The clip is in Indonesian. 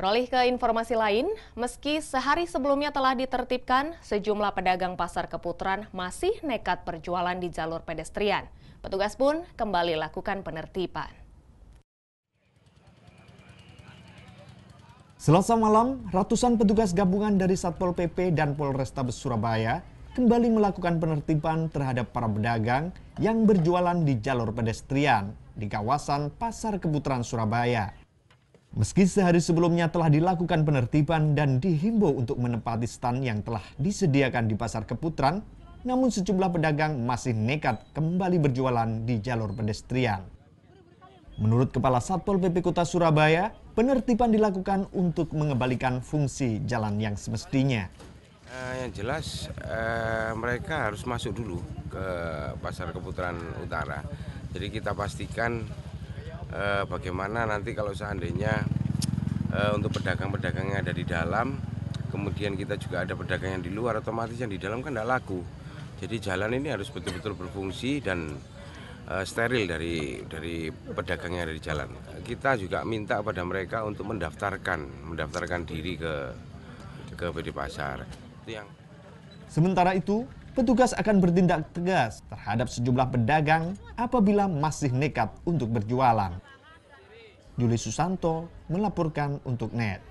Beralih ke informasi lain, meski sehari sebelumnya telah ditertibkan, sejumlah pedagang pasar Keputaran masih nekat berjualan di jalur pedestrian. Petugas pun kembali lakukan penertiban. Selasa malam, ratusan petugas gabungan dari Satpol PP dan Polrestabes Surabaya kembali melakukan penertiban terhadap para pedagang yang berjualan di jalur pedestrian di kawasan Pasar Keputaran Surabaya. Meski sehari sebelumnya telah dilakukan penertiban dan dihimbau untuk menempati stan yang telah disediakan di Pasar Keputran, namun sejumlah pedagang masih nekat kembali berjualan di jalur pedestrian. Menurut Kepala Satpol PP Kota Surabaya, penertiban dilakukan untuk mengembalikan fungsi jalan yang semestinya. Eh, yang jelas eh, mereka harus masuk dulu ke Pasar Keputaran Utara. Jadi kita pastikan eh, bagaimana nanti kalau seandainya eh, untuk pedagang-pedagang yang ada di dalam kemudian kita juga ada pedagang yang di luar otomatis yang di dalam kan tidak laku jadi jalan ini harus betul-betul berfungsi dan eh, steril dari dari pedagang yang ada di jalan kita juga minta pada mereka untuk mendaftarkan mendaftarkan diri ke ke PD Pasar itu yang Sementara itu, petugas akan bertindak tegas terhadap sejumlah pedagang apabila masih nekat untuk berjualan. Juli Susanto melaporkan untuk NET.